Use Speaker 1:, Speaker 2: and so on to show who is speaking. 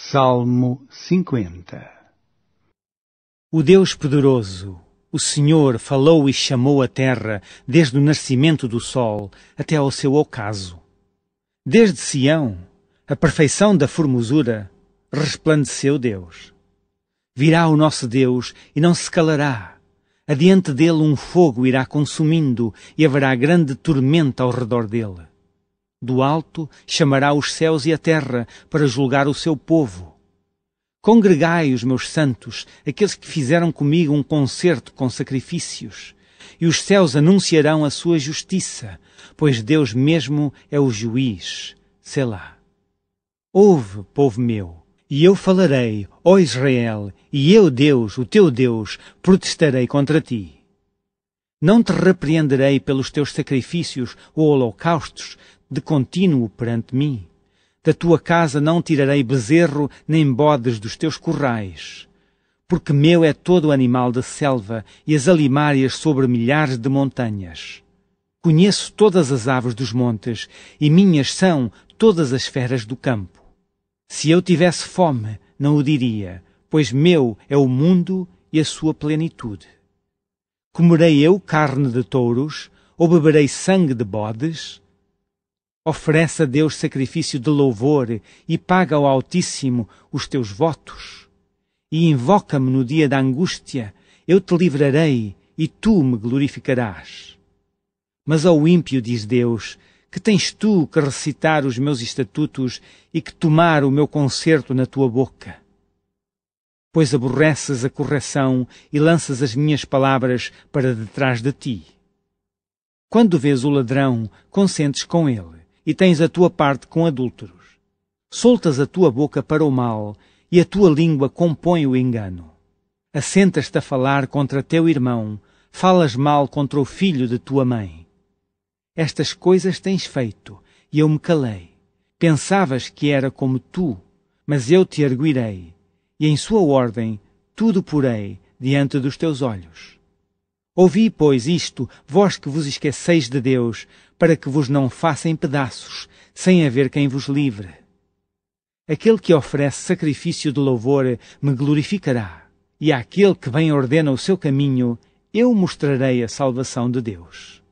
Speaker 1: Salmo 50 O Deus poderoso, o Senhor falou e chamou a terra desde o nascimento do sol até ao seu ocaso. Desde Sião, a perfeição da formosura, resplandeceu Deus. Virá o nosso Deus e não se calará. Adiante dele um fogo irá consumindo e haverá grande tormenta ao redor dele. Do alto chamará os céus e a terra para julgar o seu povo. Congregai os meus santos, aqueles que fizeram comigo um concerto com sacrifícios, e os céus anunciarão a sua justiça, pois Deus mesmo é o juiz. Selá. Ouve, povo meu, e eu falarei, ó Israel, e eu, Deus, o teu Deus, protestarei contra ti. Não te repreenderei pelos teus sacrifícios ou holocaustos, de contínuo perante mim. Da tua casa não tirarei bezerro nem bodes dos teus currais porque meu é todo o animal da selva e as alimárias sobre milhares de montanhas. Conheço todas as aves dos montes e minhas são todas as feras do campo. Se eu tivesse fome, não o diria, pois meu é o mundo e a sua plenitude. Comerei eu carne de touros ou beberei sangue de bodes? Oferece a Deus sacrifício de louvor e paga ao Altíssimo os teus votos. E invoca-me no dia da angústia, eu te livrarei e tu me glorificarás. Mas ao ímpio diz Deus, que tens tu que recitar os meus estatutos e que tomar o meu concerto na tua boca? Pois aborreces a correção e lanças as minhas palavras para detrás de ti. Quando vês o ladrão, consentes com ele e tens a tua parte com adúlteros. Soltas a tua boca para o mal e a tua língua compõe o engano. Assentas-te a falar contra teu irmão, falas mal contra o filho de tua mãe. Estas coisas tens feito, e eu me calei. Pensavas que era como tu, mas eu te arguirei, e em sua ordem tudo porei diante dos teus olhos. Ouvi, pois, isto, vós que vos esqueceis de Deus, para que vos não façam pedaços, sem haver quem vos livre. Aquele que oferece sacrifício de louvor me glorificará, e àquele que bem ordena o seu caminho, eu mostrarei a salvação de Deus.